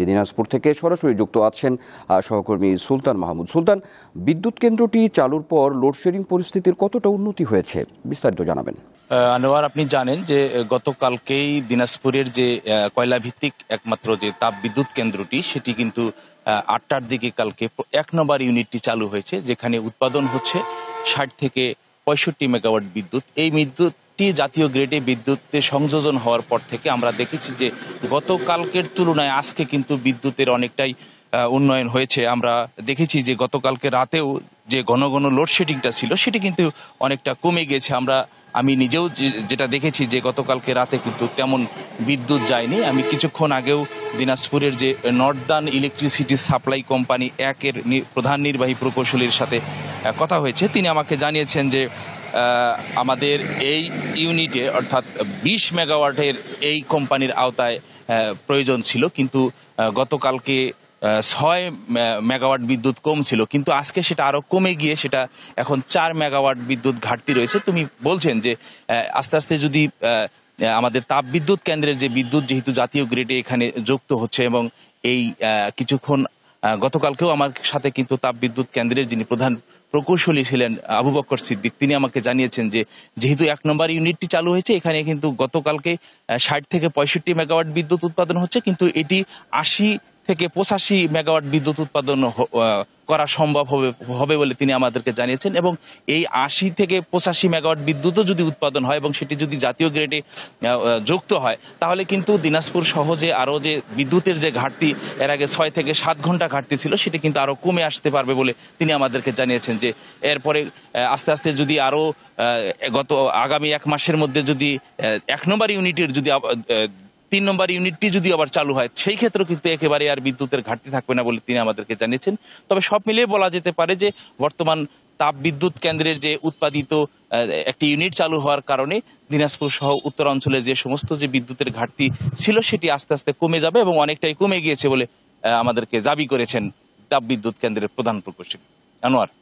যে দিনাজপুর থেকে সরাসরি যুক্ত আছেন সহকর্মী সুলতান মাহমুদ সুলতান বিদ্যুৎ কেন্দ্রটি চালুর পর লোডশেডিং পরিস্থিতির কতটা উন্নতি হয়েছে বিস্তারিত জানাবেন আনোয়ার আপনি জানেন যে গতকালকেই দিনাজপুরের যে কয়লা ভিত্তিক একমাত্র যে তাপ বিদ্যুৎ কেন্দ্রটি সেটি কিন্তু আটটার দিকে কালকে এক নম্বর ইউনিটটি চালু হয়েছে যেখানে উৎপাদন হচ্ছে ষাট থেকে পঁয়ষট্টি মেগাওয়াট বিদ্যুৎ এই বিদ্যুৎ একটি জাতীয় গ্রেডে বিদ্যুতে সংযোজন হওয়ার পর থেকে আমরা দেখেছি যে গতকালকের তুলনায় আজকে কিন্তু বিদ্যুতের অনেকটাই উন্নয়ন হয়েছে আমরা দেখেছি যে গতকালকে রাতেও যে ঘন ঘন লোডশেডিংটা ছিল সেটি কিন্তু অনেকটা কমে গেছে আমরা আমি নিজেও যেটা দেখেছি যে গতকালকে রাতে কিন্তু তেমন বিদ্যুৎ যায়নি আমি কিছুক্ষণ আগেও দিনাজপুরের যে নর্দান ইলেকট্রিসিটি সাপ্লাই কোম্পানি একের প্রধান নির্বাহী প্রকৌশলীর সাথে কথা হয়েছে তিনি আমাকে জানিয়েছেন যে আমাদের এই ইউনিটে অর্থাৎ বিশ মেগাওয়াটের এই কোম্পানির আওতায় প্রয়োজন ছিল কিন্তু গতকালকে ছয় মেগাওয়াট বিদ্যুৎ কম ছিল কিন্তু আজকে সেটা আরও কমে গিয়ে সেটা এখন চার মেগাওয়াট বিদ্যুৎ ঘাটতি রয়েছে তুমি বলছেন যে আস্তে আস্তে যদি আমাদের তাপ বিদ্যুৎ কেন্দ্রের যে বিদ্যুৎ যেহেতু জাতীয় গ্রেডে এখানে যুক্ত হচ্ছে এবং এই কিছুক্ষণ গতকালকেও আমার সাথে কিন্তু তাপ বিদ্যুৎ কেন্দ্রের যিনি প্রধান প্রকৌশলী ছিলেন আবু বক্কর সিদ্দিক তিনি আমাকে জানিয়েছেন যে যেহেতু এক নম্বর ইউনিটটি চালু হয়েছে এখানে কিন্তু গতকালকে ষাট থেকে পঁয়ষট্টি মেগাওয়াট বিদ্যুৎ উৎপাদন হচ্ছে কিন্তু এটি আশি থেকে পঁচাশি মেগাওয়াট বিদ্যুৎ উৎপাদন করা সম্ভব হবে হবে বলে তিনি আমাদেরকে জানিয়েছেন এবং এই আশি থেকে পঁচাশি মেগাওয়াট বিদ্যুৎও যদি উৎপাদন হয় এবং সেটি যদি জাতীয় গ্রেডে যুক্ত হয় তাহলে কিন্তু দিনাজপুর সহজে আরও যে বিদ্যুতের যে ঘাটতি এর আগে ছয় থেকে সাত ঘন্টা ঘাটতি ছিল সেটি কিন্তু আরও কমে আসতে পারবে বলে তিনি আমাদেরকে জানিয়েছেন যে এরপরে আস্তে আস্তে যদি আরও গত আগামী এক মাসের মধ্যে যদি এক নম্বর ইউনিটের যদি তিন নম্বর ইউনিটটি যদি আবার চালু হয় সেই ক্ষেত্রেও কিন্তু একেবারে আর বিদ্যুতের ঘাটতি থাকবে না বলে তিনি আমাদেরকে জানিয়েছেন তবে সব মিলিয়ে বলা যেতে পারে যে বর্তমান তাপ বিদ্যুৎ কেন্দ্রের যে উৎপাদিত একটি ইউনিট চালু হওয়ার কারণে দিনাজপুর সহ উত্তরাঞ্চলে যে সমস্ত যে বিদ্যুতের ঘাটতি ছিল সেটি আস্তে আস্তে কমে যাবে এবং অনেকটাই কমে গিয়েছে বলে আমাদেরকে দাবি করেছেন তাপ বিদ্যুৎ কেন্দ্রের প্রধান প্রকৌশলী আনোয়ার